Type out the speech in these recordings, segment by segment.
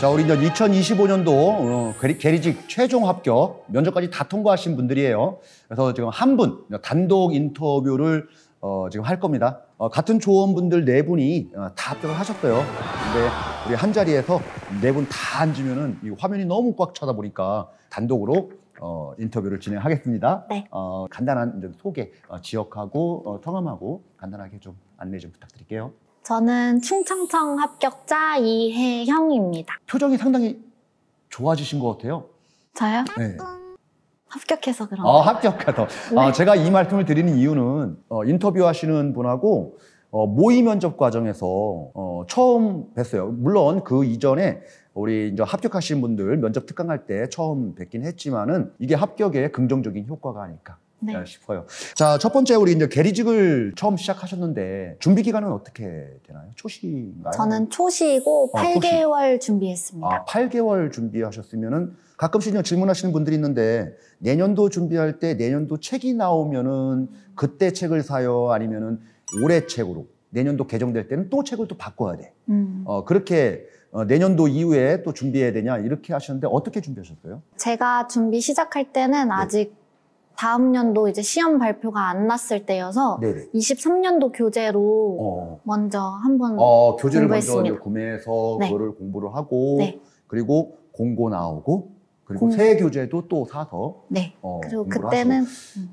자, 우리 이제 2025년도 계리직 어, 최종 합격 면접까지 다 통과하신 분들이에요. 그래서 지금 한 분 단독 인터뷰를 어, 지금 할 겁니다. 어, 같은 조원분들 네 분이 어, 다 합격을 하셨어요. 근데 우리 한 자리에서 네 분 다 앉으면은 이 화면이 너무 꽉 차다 보니까 단독으로 어, 인터뷰를 진행하겠습니다. 네. 어, 간단한 소개, 어, 지역하고 어, 성함하고 간단하게 좀 안내 좀 부탁드릴게요. 저는 충청청 합격자 이혜형입니다. 표정이 상당히 좋아지신 것 같아요. 저요? 네. 합격해서 그런 아, 합격해서 아, 네. 아, 제가 이 말씀을 드리는 이유는 어, 인터뷰하시는 분하고 어, 모의 면접 과정에서 어, 처음 뵀어요. 물론 그 이전에 우리 이제 합격하신 분들 면접 특강할 때 처음 뵙긴 했지만은 이게 합격에 긍정적인 효과가 아닐까 네. 싶어요. 자, 첫 번째 우리 이제 계리직을 처음 시작하셨는데 준비 기간은 어떻게 되나요? 초시인가요? 저는 초시이고 아, 어, 8개월 초시. 준비했습니다. 아, 8개월 준비하셨으면은 가끔씩 질문하시는 분들이 있는데 내년도 준비할 때 내년도 책이 나오면은 그때 책을 사요 아니면은 올해 책으로 내년도 개정될 때는 또 책을 또 바꿔야 돼. 음. 어, 그렇게 어, 내년도 이후에 또 준비해야 되냐 이렇게 하셨는데 어떻게 준비하셨어요? 제가 준비 시작할 때는 네. 아직 다음 년도 이제 시험 발표가 안 났을 때여서 네네. 23년도 교재로 어. 먼저 한번 어, 교재를 공부했습니다. 먼저 구매해서 네. 그거를 공부를 하고 네. 그리고 공고 나오고 그리고 공... 새 교재도 또 사서 네. 어, 그리고 그때는 음,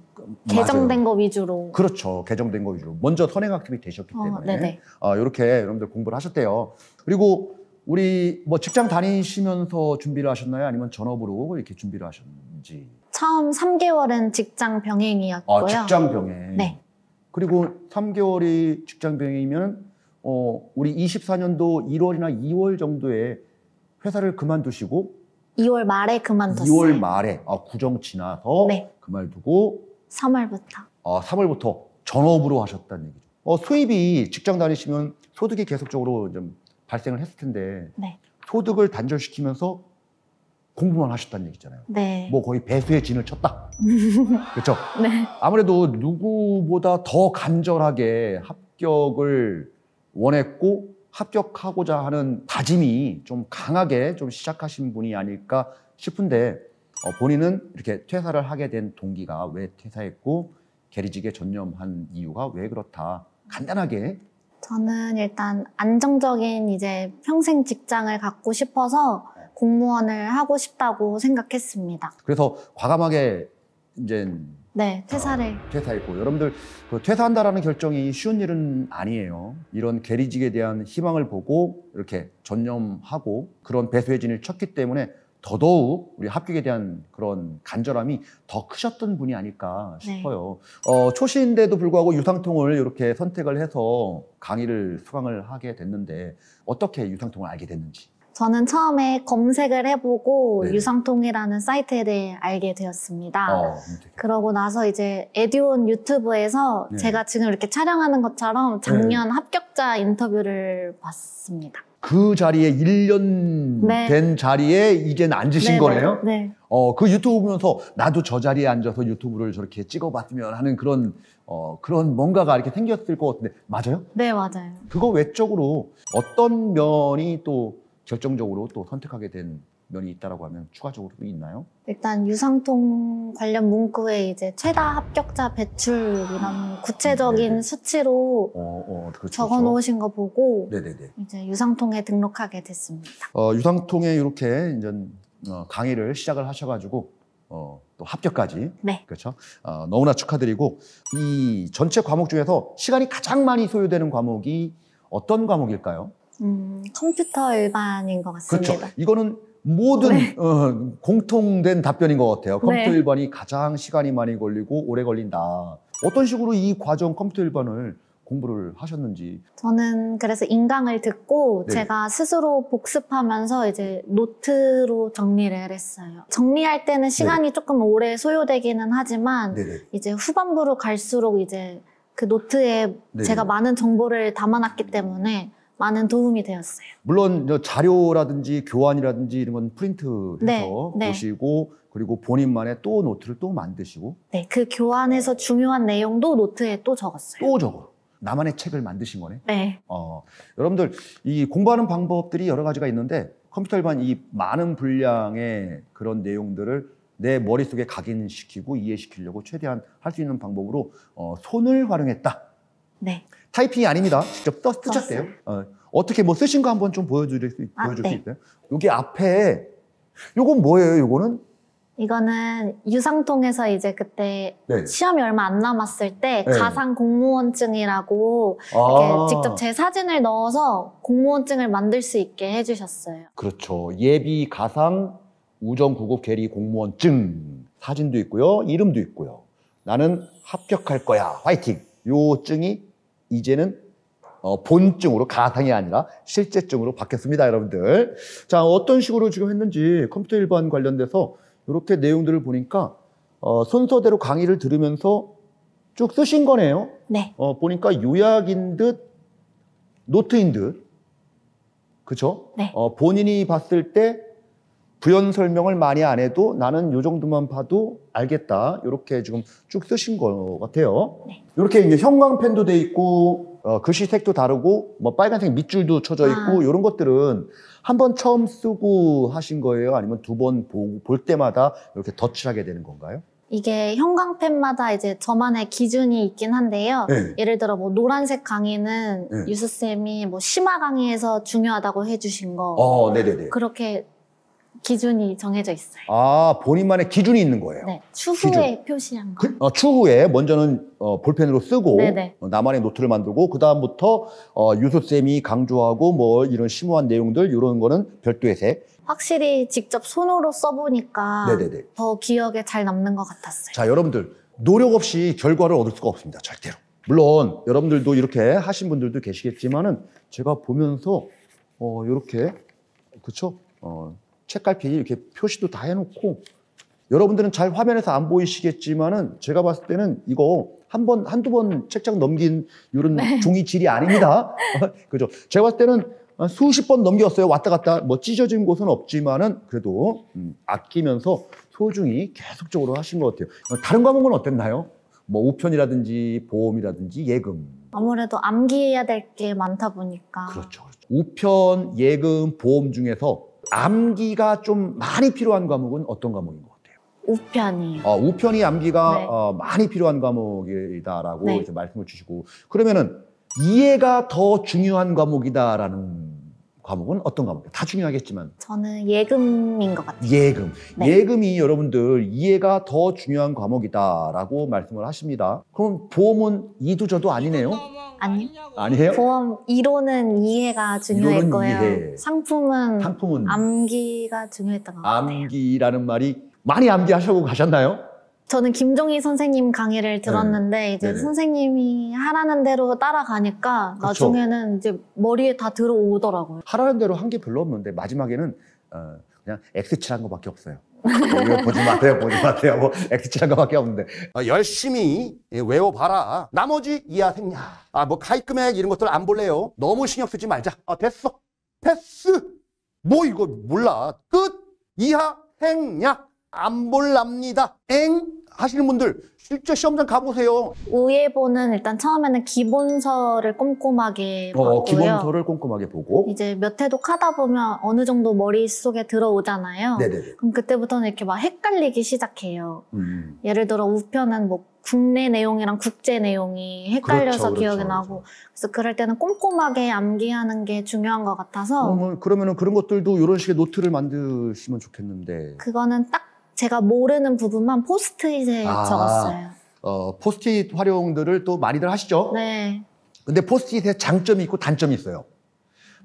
개정된 맞아요. 거 위주로 그렇죠 개정된 거 위주로 먼저 선행학습이 되셨기 어, 때문에 어, 이렇게 아, 여러분들 공부를 하셨대요 그리고 우리 뭐 직장 다니시면서 준비를 하셨나요 아니면 전업으로 이렇게 준비를 하셨는지 처음 3개월은 직장 병행이었고요. 아, 직장 병행. 네. 그리고 3개월이 직장 병행이면 어, 우리 24년도 1월이나 2월 정도에 회사를 그만두시고 2월 말에 그만뒀어요. 2월 말에 아, 구정 지나서 네. 그만두고 3월부터. 아, 3월부터 전업으로 하셨다는 얘기죠. 어, 수입이 직장 다니시면 소득이 계속적으로 좀 발생을 했을 텐데 네. 소득을 단절시키면서 공부만 하셨다는 얘기잖아요. 네. 뭐 거의 배수의 진을 쳤다. 그렇죠? 네. 아무래도 누구보다 더 간절하게 합격을 원했고 합격하고자 하는 다짐이 좀 강하게 좀 시작하신 분이 아닐까 싶은데 어, 본인은 이렇게 퇴사를 하게 된 동기가 왜 퇴사했고 게리직에 전념한 이유가 왜 그렇다. 간단하게 저는 일단 안정적인 이제 평생 직장을 갖고 싶어서 공무원을 하고 싶다고 생각했습니다. 그래서 과감하게 이제 네, 퇴사를. 어, 퇴사했고. 여러분들, 그 퇴사한다라는 결정이 쉬운 일은 아니에요. 이런 계리직에 대한 희망을 보고 이렇게 전념하고 그런 배수의 진을 쳤기 때문에 더더욱 우리 합격에 대한 그런 간절함이 더 크셨던 분이 아닐까 네. 싶어요. 네. 어, 초시인데도 불구하고 유상통을 이렇게 선택을 해서 강의를 수강을 하게 됐는데 어떻게 유상통을 알게 됐는지. 저는 처음에 검색을 해보고 네. 유상통이라는 사이트에 대해 알게 되었습니다. 어, 음, 그러고 나서 이제 에듀온 유튜브에서 네. 제가 지금 이렇게 촬영하는 것처럼 네. 작년 네. 합격자 인터뷰를 봤습니다. 그 자리에 1년 된 자리에 이젠 앉으신 네, 거네요? 네. 어, 그 유튜브 보면서 나도 저 자리에 앉아서 유튜브를 저렇게 찍어봤으면 하는 그런 어, 그런 뭔가가 이렇게 생겼을 것 같은데 맞아요? 네, 맞아요. 그거 외적으로 어떤 면이 또 결정적으로 또 선택하게 된 면이 있다라고 하면 추가적으로 또 있나요? 일단 유상통 관련 문구에 이제 최다 합격자 배출이라는 아, 구체적인 네네. 수치로 어, 어, 그렇죠, 그렇죠. 적어 놓으신 거 보고 네네네. 이제 유상통에 등록하게 됐습니다. 어, 유상통에 이렇게 이제 어, 강의를 시작을 하셔가지고 어, 또 합격까지 네. 그렇죠. 어, 너무나 축하드리고 이 전체 과목 중에서 시간이 가장 많이 소요되는 과목이 어떤 과목일까요? 음, 컴퓨터 일반인 것 같습니다. 그렇죠. 이거는 모든 네. 어, 공통된 답변인 것 같아요. 네. 컴퓨터 네. 일반이 가장 시간이 많이 걸리고 오래 걸린다. 어떤 식으로 이 과정 컴퓨터 일반을 공부를 하셨는지 저는 그래서 인강을 듣고 네. 제가 스스로 복습하면서 이제 노트로 정리를 했어요 정리할 때는 네. 시간이 네 조금 오래 소요되기는 하지만 네, 네 이제 후반부로 갈수록 이제 그 노트에 네 제가 많은 정보를 담아놨기 때문에 많은 도움이 되었어요. 물론 자료라든지 교환이라든지 이런 건 프린트해서 네, 네, 보시고 그리고 본인만의 또 노트를 또 만드시고 네, 그 교환에서 중요한 내용도 노트에 또 적었어요. 또 적어. 나만의 책을 만드신 거네. 네. 어, 여러분들 이 공부하는 방법들이 여러 가지가 있는데 컴퓨터 일반 이 많은 분량의 그런 내용들을 내 머릿속에 각인시키고 이해시키려고 최대한 할 수 있는 방법으로 어, 손을 활용했다. 네. 타이핑이 아닙니다. 직접 떠, 쓰셨대요. 아, 네. 어, 어떻게 뭐 쓰신 거 한번 좀보여드릴 수, 아, 보여줄 네. 수 있어요? 여기 앞에 요건 뭐예요? 요거는 이거는 유상통에서 이제 그때 네. 시험이 얼마 안 남았을 때 네. 가상 공무원증이라고 아 이렇게 직접 제 사진을 넣어서 공무원증을 만들 수 있게 해주셨어요. 그렇죠. 예비 가상 우정구급 계리 공무원증 사진도 있고요, 이름도 있고요. 나는 합격할 거야, 화이팅. 요 증이 이제는 어, 본증으로 가상이 아니라 실제증으로 바뀌었습니다, 여러분들. 자, 어떤 식으로 지금 했는지 컴퓨터 일반 관련돼서 이렇게 내용들을 보니까 어, 순서대로 강의를 들으면서 쭉 쓰신 거네요. 네. 어, 보니까 요약인 듯 노트인 듯. 그죠? 네. 어, 본인이 봤을 때 부연 설명을 많이 안 해도 나는 요 정도만 봐도 알겠다. 이렇게 지금 쭉 쓰신 것 같아요. 이렇게 네. 이제 형광펜도 돼 있고 어, 글씨색도 다르고 뭐 빨간색 밑줄도 쳐져 있고 아. 이런 것들은 한 번 처음 쓰고 하신 거예요? 아니면 두 번 볼 때마다 이렇게 덧칠하게 되는 건가요? 이게 형광펜마다 이제 저만의 기준이 있긴 한데요. 네. 예를 들어 뭐 노란색 강의는 네. 유스 쌤이 뭐 심화 강의에서 중요하다고 해주신 거. 어, 네네네. 그렇게 기준이 정해져 있어요. 아 본인만의 기준이 있는 거예요. 네, 추후에 기준. 표시한 거. 그, 어, 추후에 먼저는 어, 볼펜으로 쓰고 네, 네. 어, 나만의 노트를 만들고 그 다음부터 어, 유수 쌤이 강조하고 뭐 이런 심오한 내용들 이런 거는 별도의 색. 확실히 직접 손으로 써보니까 네네네. 더 기억에 잘 남는 것 같았어요. 자 여러분들 노력 없이 결과를 얻을 수가 없습니다. 절대로. 물론 여러분들도 이렇게 하신 분들도 계시겠지만은 제가 보면서 어, 이렇게 그쵸? 어, 책갈피 이렇게 표시도 다 해놓고 여러분들은 잘 화면에서 안 보이시겠지만은 제가 봤을 때는 이거 한 번, 한두 번 책장 넘긴 이런 네. 종이 질이 아닙니다. 그죠. 제가 봤을 때는 수십 번 넘겼어요. 왔다 갔다. 뭐 찢어진 곳은 없지만은 그래도 음, 아끼면서 소중히 계속적으로 하신 것 같아요. 어, 다른 과목은 어땠나요? 뭐 우편이라든지 보험이라든지 예금. 아무래도 암기해야 될 게 많다 보니까. 그렇죠. 그렇죠. 우편, 예금, 보험 중에서 암기가 좀 많이 필요한 과목은 어떤 과목인 것 같아요? 우편이요. 어, 아, 우편이 암기가 네. 어, 많이 필요한 과목이다라고 네. 이제 말씀을 주시고 그러면은 이해가 더 중요한 과목이다라는 과목은 어떤 과목? 다 중요하겠지만 저는 예금인 것 같아요. 예금. 네. 예금이 여러분들 이해가 더 중요한 과목이다라고 말씀을 하십니다. 그럼 보험은 이도저도 아니네요. 아니요. 아니에요? 보험 이론은 이해가 중요할 이론은 거예요. 이해. 상품은, 상품은 암기가 중요했던 것 같아요. 암기라는 말이 많이 암기하시고 가셨나요? 저는 김종희 선생님 강의를 네. 들었는데 네. 이제 네네. 선생님이 하라는 대로 따라가니까 그쵸. 나중에는 이제 머리에 다 들어오더라고요. 하라는 대로 한 게 별로 없는데 마지막에는 어, 그냥 엑스칠한 거밖에 없어요. 뭐 보지 마세요, 보지 마세요. 뭐 엑스칠한 거밖에 없는데 어, 열심히 예, 외워봐라. 나머지 이하 생략. 아뭐 가입금액 이런 것들 안 볼래요. 너무 신경 쓰지 말자. 아 됐어. 패스. 뭐 이거 몰라. 끝. 이하 생략. 안 볼랍니다. 엥? 하시는 분들 실제 시험장 가보세요. 우예보는 일단 처음에는 기본서를 꼼꼼하게 보고요. 어, 기본서를 꼼꼼하게 보고 이제 몇 회독 하다 보면 어느 정도 머릿속에 들어오잖아요. 네네. 그럼 그때부터는 이렇게 막 헷갈리기 시작해요. 음. 예를 들어 우편은 뭐 국내 내용이랑 국제 내용이 헷갈려서 그렇죠, 그렇죠 기억이 그렇죠, 나고 그래서 그럴 때는 꼼꼼하게 암기하는 게 중요한 것 같아서 그러면은 그런 것들도 이런 식의 노트를 만드시면 좋겠는데 그거는 딱 제가 모르는 부분만 포스트잇에 아, 적었어요. 어, 포스트잇 활용들을 또 많이들 하시죠? 네. 근데 포스트잇에 장점이 있고 단점이 있어요.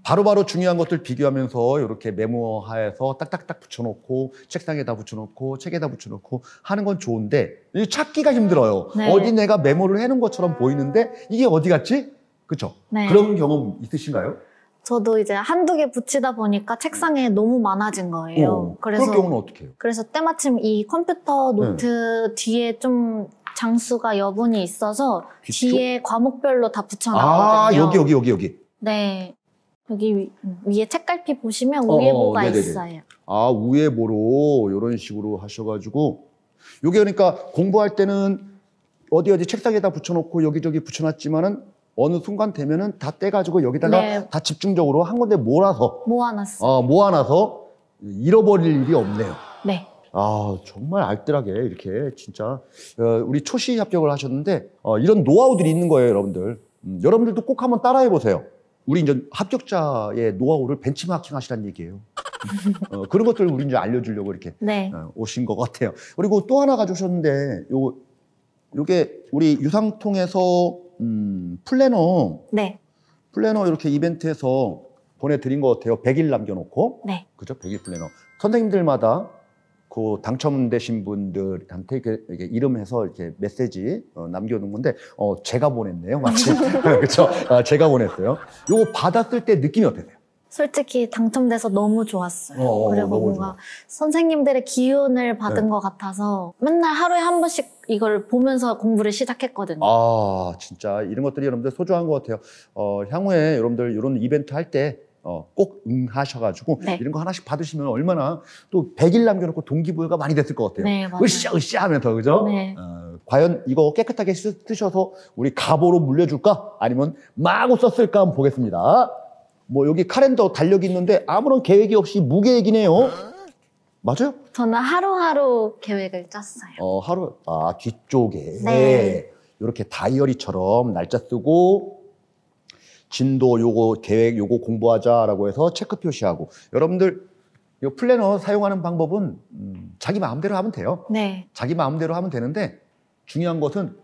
바로바로 바로 중요한 것들 비교하면서 이렇게 메모해서 딱딱딱 붙여놓고 책상에다 붙여놓고 책에다 붙여놓고 하는 건 좋은데 찾기가 힘들어요. 음, 네. 어디 내가 메모를 해놓은 것처럼 보이는데 이게 어디 갔지? 그렇죠? 네. 그런 경험 있으신가요? 저도 이제 한두 개 붙이다 보니까 책상에 너무 많아진 거예요. 어, 그래서 그럴 경우는 어떻게 해요? 그래서 때마침 이 컴퓨터 네. 노트 네. 뒤에 좀 장수가 여분이 있어서 뒤쪽? 뒤에 과목별로 다 아, 붙여놨거든요. 아 여기 여기 여기 여기. 네. 여기 위, 위에 책갈피 보시면 어, 어, 우예보가 네 있어요. 아 우예보로 이런 식으로 하셔가지고 요게 그러니까 공부할 때는 어디 어디 책상에다 붙여놓고 여기저기 붙여놨지만은 어느 순간 되면은 다 떼가지고 여기다가 네. 다 집중적으로 한 군데 몰아서 모아놨어. 어, 모아놔서 잃어버릴 일이 없네요. 네. 아 정말 알뜰하게 이렇게 진짜 어, 우리 초시 합격을 하셨는데 어, 이런 노하우들이 있는 거예요, 여러분들. 음, 여러분들도 꼭 한번 따라해 보세요. 우리 이제 합격자의 노하우를 벤치마킹 하시라는 얘기예요. 어, 그런 것들을 우리 이제 알려주려고 이렇게 네. 어, 오신 것 같아요. 그리고 또 하나 가져오셨는데 요 요게 우리 유상통에서 음, 플래너. 네. 플래너 이렇게 이벤트에서 보내드린 것 같아요. 100일 남겨놓고. 네. 그죠? 100일 플래너. 선생님들마다 그 당첨되신 분들한테 이렇게, 이름해서 이렇게 메시지 어, 남겨놓은 건데, 어, 제가 보냈네요. 마치. 그렇죠? 아, 제가 보냈어요. 요거 받았을 때 느낌이 어땠어요? 솔직히 당첨돼서 너무 좋았어요. 어, 어, 어 그리고 뭔가 좋아. 선생님들의 기운을 받은 네. 것 같아서 맨날 하루에 한 번씩 이걸 보면서 공부를 시작했거든요. 아 진짜 이런 것들이 여러분들 소중한 것 같아요. 어, 향후에 여러분들 이런 이벤트 할때 어, 꼭 응하셔가지고 네. 이런 거 하나씩 받으시면 얼마나 또 100일 남겨놓고 동기부여가 많이 됐을 것 같아요. 네, 으쌰 으쌰 하면서 그죠? 네. 어, 과연 이거 깨끗하게 쓰셔서 우리 가보로 물려줄까? 아니면 마구 썼을까 한번 보겠습니다. 뭐 여기 카렌더 달력이 있는데 아무런 계획이 없이 무계획이네요. 어? 맞아요? 저는 하루하루 계획을 짰어요. 어, 하루 아, 뒤쪽에 네. 이렇게 다이어리처럼 날짜 쓰고 진도 요거 계획 요거 공부하자라고 해서 체크 표시하고 여러분들 요 플래너 사용하는 방법은 음, 자기 마음대로 하면 돼요. 네. 자기 마음대로 하면 되는데 중요한 것은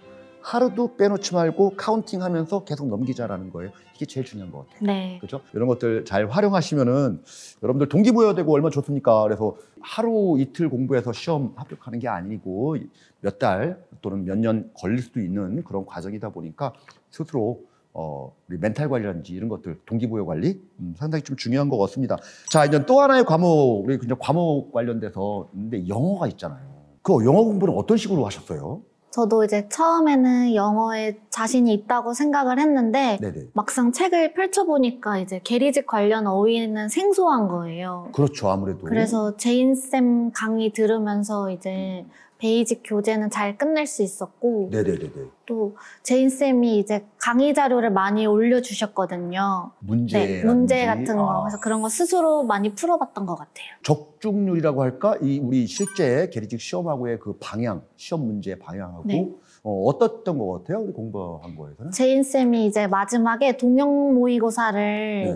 하루도 빼놓지 말고 카운팅하면서 계속 넘기자라는 거예요. 이게 제일 중요한 것 같아요. 네. 그렇죠? 이런 것들 잘 활용하시면은 여러분들 동기부여되고 얼마나 좋습니까? 그래서 하루 이틀 공부해서 시험 합격하는 게 아니고 몇 달 또는 몇 년 걸릴 수도 있는 그런 과정이다 보니까 스스로 어, 우리 멘탈 관리라든지 이런 것들, 동기부여 관리 음, 상당히 좀 중요한 것 같습니다. 자, 이제 또 하나의 과목, 우리 그냥 과목 관련돼서 근데 영어가 있잖아요. 그 영어 공부는 어떤 식으로 하셨어요? 저도 이제 처음에는 영어에 자신이 있다고 생각을 했는데 네네. 막상 책을 펼쳐보니까 이제 게리직 관련 어휘는 생소한 거예요. 그렇죠, 아무래도. 그래서 제인쌤 강의 들으면서 이제 베이직 교재는 잘 끝낼 수 있었고 네네네네. 또 제인 쌤이 이제 강의 자료를 많이 올려주셨거든요. 문제 네, 문제 같은 거 아. 그래서 그런 거 스스로 많이 풀어봤던 것 같아요. 적중률이라고 할까 이 우리 실제 게리직 시험하고의 그 방향 시험 문제 방향하고 네. 어, 어떻던 것 같아요? 우리 공부한 거에서는? 제인 쌤이 이제 마지막에 동영 모의고사를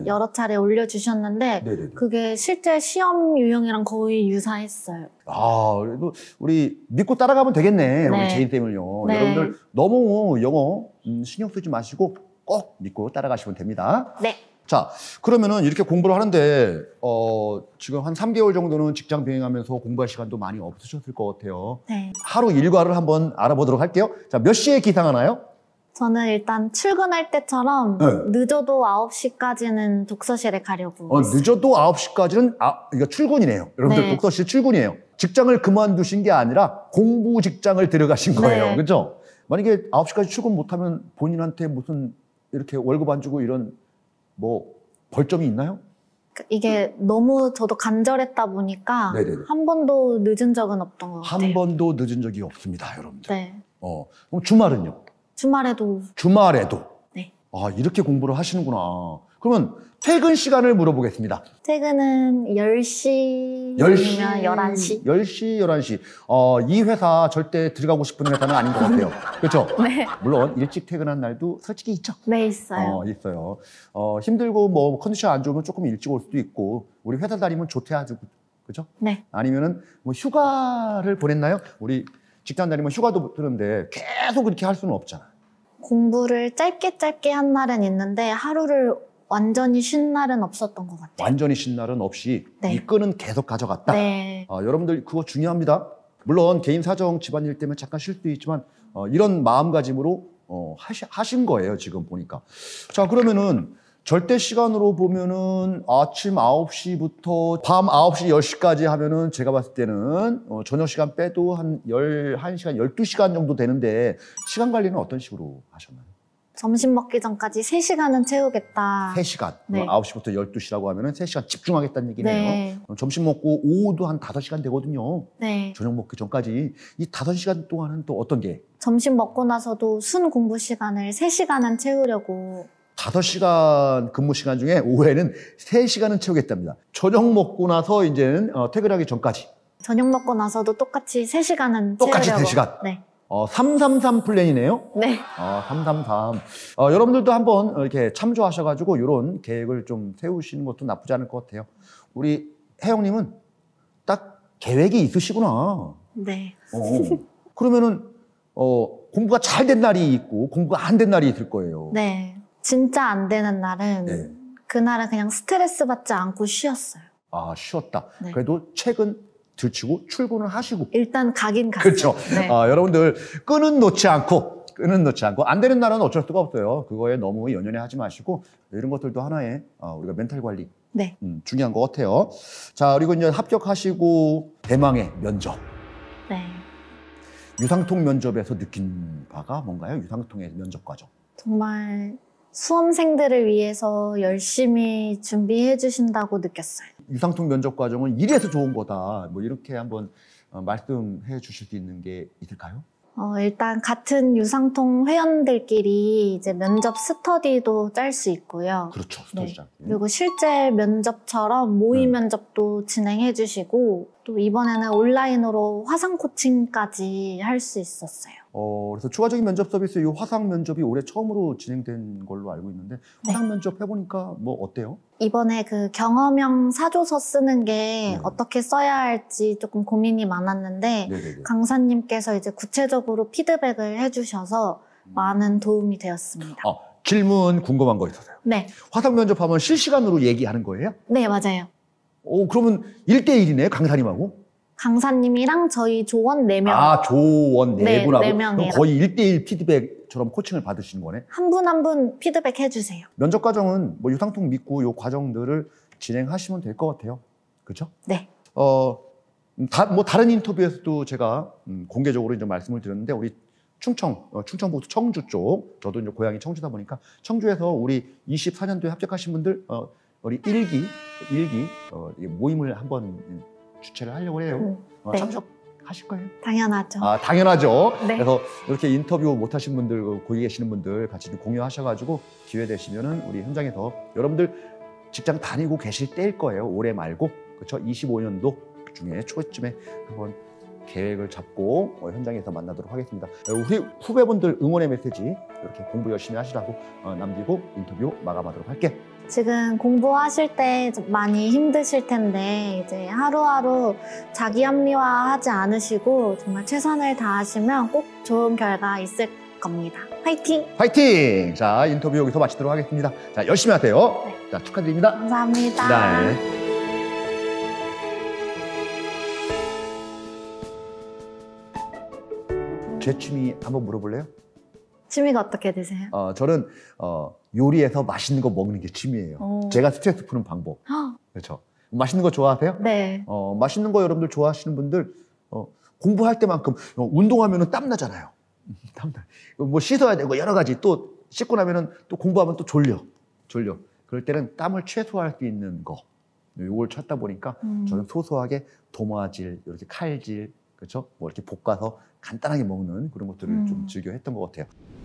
네. 여러 차례 올려주셨는데 네네네. 그게 실제 시험 유형이랑 거의 유사했어요. 아 그래도 우리 믿고 따라가면 되겠네. 우리 네. 제인 쌤을요. 네. 여러분들 너무 영어 음, 신경 쓰지 마시고 꼭 믿고 따라가시면 됩니다. 네. 자, 그러면은 이렇게 공부를 하는데, 어, 지금 한 3개월 정도는 직장 비행하면서 공부할 시간도 많이 없으셨을 것 같아요. 네. 하루 일과를 한번 알아보도록 할게요. 자, 몇 시에 기상하나요? 저는 일단 출근할 때처럼 네. 늦어도 9시까지는 독서실에 가려고. 어, 늦어도 9시까지는, 아, 이거 출근이네요. 여러분들 네. 독서실 출근이에요. 직장을 그만두신 게 아니라 공부 직장을 들어가신 네. 거예요. 네. 그죠? 만약에 9시까지 출근 못하면 본인한테 무슨 이렇게 월급 안 주고 이런 뭐 벌점이 있나요? 그러니까 이게 너무 저도 간절했다 보니까 네네네. 한 번도 늦은 적은 없던 것 같아요. 한 번도 늦은 적이 없습니다, 여러분들. 네. 어, 그럼 주말은요? 주말에도 주말에도 네. 아 이렇게 공부를 하시는구나. 그러면 퇴근 시간을 물어보겠습니다. 퇴근은 10시, 10시 아니면 11시. 10시, 11시. 어, 이 회사 절대 들어가고 싶은 회사는 아닌 것 같아요. 그렇죠? 네. 물론 일찍 퇴근한 날도 솔직히 있죠. 네, 있어요. 어, 있어요. 어, 힘들고 뭐 컨디션 안 좋으면 조금 일찍 올 수도 있고 우리 회사 다니면 좋대하죠. 그렇죠? 그죠? 렇 네. 아니면은 뭐 휴가를 보냈나요? 우리 직장 다니면 휴가도 드는데 계속 그렇게할 수는 없잖아. 공부를 짧게 짧게 한 날은 있는데 하루를 완전히 쉰 날은 없었던 것 같아요. 완전히 쉰 날은 없이 네. 이 끈은 계속 가져갔다. 네. 어, 여러분들 그거 중요합니다. 물론 개인 사정 집안일 때문에 잠깐 쉴 수도 있지만 어, 이런 마음가짐으로 어, 하시, 하신 거예요 지금 보니까. 자 그러면은 절대 시간으로 보면은 아침 9시부터 밤 9시, 10시까지 하면은 제가 봤을 때는 어, 저녁 시간 빼도 한 11시간, 12시간 정도 되는데 시간 관리는 어떤 식으로 하셨나요? 점심 먹기 전까지 3시간은 채우겠다. 3시간. 네. 9시부터 12시라고 하면 3시간 집중하겠다는 얘기네요. 네. 점심 먹고 오후도 한 5시간 되거든요. 네. 저녁 먹기 전까지. 이 5시간 동안은 또 어떤 게? 점심 먹고 나서도 순 공부 시간을 3시간은 채우려고. 5시간 근무 시간 중에 오후에는 3시간은 채우겠답니다. 저녁 먹고 나서 이제는 어, 퇴근하기 전까지. 저녁 먹고 나서도 똑같이 3시간은 똑같이 채우려고. 똑같이 3시간? 네. 어, 333 플랜이네요. 네. 어, 아, 333. 어, 여러분들도 한번 이렇게 참조하셔가지고 이런 계획을 좀 세우시는 것도 나쁘지 않을 것 같아요. 우리 혜영님은 딱 계획이 있으시구나. 네. 어, 어. 그러면은 어, 공부가 잘 된 날이 있고 공부가 안 된 날이 있을 거예요. 네. 진짜 안 되는 날은 네. 그날은 그냥 스트레스 받지 않고 쉬었어요. 아 쉬었다. 네. 그래도 책은 들치고 출근을 하시고 일단 가긴 가죠. 그렇죠. 네. 아, 여러분들 끈은 놓지 않고 끈은 놓지 않고 안 되는 날은 어쩔 수가 없어요. 그거에 너무 연연해 하지 마시고 이런 것들도 하나의 아, 우리가 멘탈 관리 네. 음, 중요한 것 같아요. 자 그리고 이제 합격하시고 대망의 면접. 네. 유상통 면접에서 느낀 바가 뭔가요? 유상통의 면접 과정. 정말 수험생들을 위해서 열심히 준비해 주신다고 느꼈어요. 유상통 면접 과정은 이래서 좋은 거다. 뭐 이렇게 한번 어, 말씀해 주실 수 있는 게 있을까요? 어, 일단 같은 유상통 회원들끼리 이제 면접 스터디도 짤 수 있고요. 그렇죠, 네. 스터디장. 네. 그리고 실제 면접처럼 모의 네. 면접도 진행해 주시고 또 이번에는 온라인으로 화상 코칭까지 할 수 있었어요. 어, 그래서 추가적인 면접 서비스 이 화상 면접이 올해 처음으로 진행된 걸로 알고 있는데 화상 네. 면접 해보니까 뭐 어때요? 이번에 그 경험형 사조서 쓰는 게 네. 어떻게 써야 할지 조금 고민이 많았는데 네네네. 강사님께서 이제 구체적으로 피드백을 해주셔서 음. 많은 도움이 되었습니다. 아, 질문 궁금한 거 있어서요. 네. 화상 면접하면 실시간으로 얘기하는 거예요? 네, 맞아요. 오, 어, 그러면 1대1이네, 강사님하고? 강사님이랑 저희 조원 네명 아, 조원 네, 네 분하고. 네명 그럼 거의 1대1 피드백처럼 코칭을 받으시는 거네. 한 분 한 분 피드백 해주세요. 면접 과정은 뭐 유상통 믿고 요 과정들을 진행하시면 될 것 같아요. 그렇죠? 네. 어, 음, 다, 뭐 다른 인터뷰에서도 제가 음, 공개적으로 이제 말씀을 드렸는데 우리 충청, 어, 충청북 청주 쪽, 저도 이제 고향이 청주다 보니까 청주에서 우리 24년도에 합격하신 분들 어, 우리 일기 일기 어, 모임을 한번 주최를 하려고 해요. 음, 어, 네. 참석하실 거예요? 당연하죠. 아 당연하죠. 네. 그래서 이렇게 인터뷰 못하신 분들 고위 계시는 분들 같이 공유하셔가지고 기회 되시면은 우리 현장에서 여러분들 직장 다니고 계실 때일 거예요. 올해 말고 그렇죠? 25년도 그 중에 초쯤에 한번 계획을 잡고 어, 현장에서 만나도록 하겠습니다. 어, 우리 후배분들 응원의 메시지 이렇게 공부 열심히 하시라고 어, 남기고 인터뷰 마감하도록 할게요. 지금 공부하실 때 많이 힘드실 텐데 이제 하루하루 자기 합리화하지 않으시고 정말 최선을 다하시면 꼭 좋은 결과 있을 겁니다. 화이팅! 화이팅! 자 인터뷰 여기서 마치도록 하겠습니다. 자 열심히 하세요. 네. 자 축하드립니다. 감사합니다. 네. 제 취미 한번 물어볼래요? 취미가 어떻게 되세요? 어, 저는 어, 요리해서 맛있는 거 먹는 게 취미예요. 오. 어. 제가 스트레스 푸는 방법. 아. 그렇죠. 맛있는 거 좋아하세요? 네. 어, 맛있는 거 여러분들 좋아하시는 분들 어, 공부할 때만큼 어, 운동하면 땀 나잖아요. 땀 나. 뭐 씻어야 되고 여러 가지 또 씻고 나면은 또 공부하면 또 졸려. 졸려. 그럴 때는 땀을 최소화할 수 있는 거. 요걸 찾다 보니까 음. 저는 소소하게 도마질, 이렇게 칼질, 그렇죠? 뭐 이렇게 볶아서 간단하게 먹는 그런 것들을 음. 좀 즐겨 했던 것 같아요.